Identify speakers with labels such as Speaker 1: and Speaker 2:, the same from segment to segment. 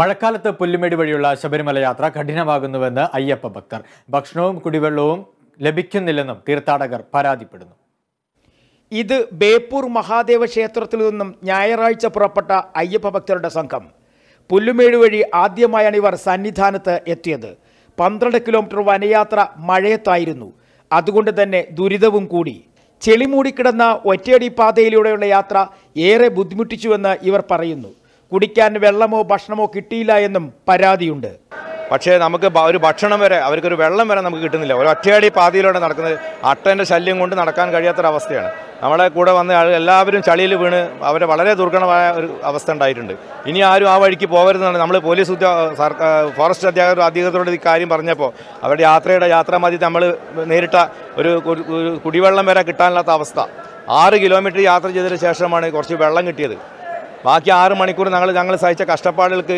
Speaker 1: മഴക്കാലത്ത് പുല്ലുമേടി വഴിയുള്ള ശബരിമല യാത്ര കഠിനമാകുന്നുവെന്ന് അയ്യപ്പ ഭക്തർ ഭക്ഷണവും കുടിവെള്ളവും ലഭിക്കുന്നില്ലെന്നും തീർത്ഥാടകർ പരാതിപ്പെടുന്നു ഇത് ബേപ്പൂർ
Speaker 2: മഹാദേവ ക്ഷേത്രത്തിൽ നിന്നും ഞായറാഴ്ച പുറപ്പെട്ട അയ്യപ്പ ഭക്തരുടെ സംഘം പുല്ലുമേടി വഴി ആദ്യമായാണ് ഇവർ സന്നിധാനത്ത് എത്തിയത് പന്ത്രണ്ട് കിലോമീറ്റർ വനയാത്ര മഴയത്തായിരുന്നു അതുകൊണ്ട് തന്നെ ദുരിതവും കൂടി ചെളിമൂടിക്കിടന്ന ഒറ്റയടി പാതയിലൂടെയുള്ള യാത്ര ഏറെ ബുദ്ധിമുട്ടിച്ചുവെന്ന് ഇവർ പറയുന്നു കുടിക്കാൻ വെള്ളമോ ഭക്ഷണമോ കിട്ടിയില്ല എന്നും പരാതിയുണ്ട്
Speaker 3: പക്ഷേ നമുക്ക് ഒരു ഭക്ഷണം വരെ അവർക്കൊരു വെള്ളം വരെ നമുക്ക് കിട്ടുന്നില്ല ഒരു ഒറ്റയടി പാതിയിലൂടെ നടക്കുന്നത് അട്ടേൻ്റെ ശല്യം കൊണ്ട് നടക്കാൻ കഴിയാത്തൊരവസ്ഥയാണ് നമ്മളെ കൂടെ വന്ന എല്ലാവരും ചളിയിൽ വീണ് അവരെ വളരെ ദുർഘടമായ ഒരു അവസ്ഥ ഉണ്ടായിട്ടുണ്ട് ഇനി ആരും ആ വഴിക്ക് പോകരുതെന്നാണ് നമ്മൾ പോലീസ് ഉദ്യോ ഫോറസ്റ്റ് അധ്യാപകർ അധികൃതരോട് ഈ കാര്യം പറഞ്ഞപ്പോൾ അവരുടെ യാത്രയുടെ യാത്രാമതി നമ്മൾ നേരിട്ട ഒരു കുടിവെള്ളം വരെ കിട്ടാനില്ലാത്ത അവസ്ഥ ആറ് കിലോമീറ്റർ യാത്ര ചെയ്തതിന് ശേഷമാണ് കുറച്ച് വെള്ളം കിട്ടിയത് ബാക്കി ആറ് മണിക്കൂർ ഞങ്ങൾ ഞങ്ങൾ സഹിച്ച കഷ്ടപ്പാടുകൾക്ക്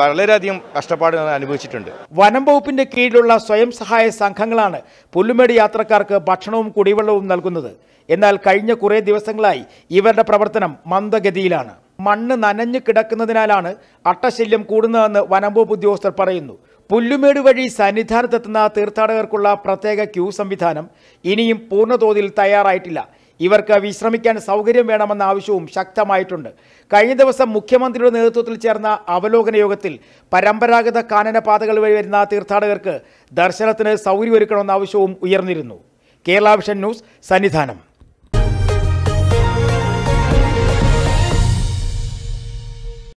Speaker 3: വളരെയധികം കഷ്ടപ്പാട് അനുഭവിച്ചിട്ടുണ്ട് വനം വകുപ്പിന്റെ കീഴിലുള്ള സ്വയം സഹായ
Speaker 2: സംഘങ്ങളാണ് പുല്ലുമേടി യാത്രക്കാർക്ക് ഭക്ഷണവും കുടിവെള്ളവും നൽകുന്നത് എന്നാൽ കഴിഞ്ഞ കുറേ ദിവസങ്ങളായി ഇവരുടെ പ്രവർത്തനം മന്ദഗതിയിലാണ് മണ്ണ് നനഞ്ഞു കിടക്കുന്നതിനാലാണ് അട്ടശല്യം കൂടുന്നതെന്ന് വനംവകുപ്പ് ഉദ്യോഗസ്ഥർ പറയുന്നു പുല്ലുമേട് വഴി സന്നിധാനത്തെത്തുന്ന തീർത്ഥാടകർക്കുള്ള പ്രത്യേക ക്യൂ സംവിധാനം ഇനിയും പൂർണ്ണതോതിൽ തയ്യാറായിട്ടില്ല ഇവർക്ക് വിശ്രമിക്കാൻ സൗകര്യം വേണമെന്ന ആവശ്യവും ശക്തമായിട്ടുണ്ട് കഴിഞ്ഞ ദിവസം മുഖ്യമന്ത്രിയുടെ നേതൃത്വത്തിൽ ചേർന്ന അവലോകന യോഗത്തിൽ പരമ്പരാഗത കാനന പാതകൾ വഴി വരുന്ന തീർത്ഥാടകർക്ക് ദർശനത്തിന് സൗകര്യമൊരുക്കണമെന്ന ആവശ്യവും ഉയർന്നിരുന്നു കേരള വിഷൻ ന്യൂസ് സന്നിധാനം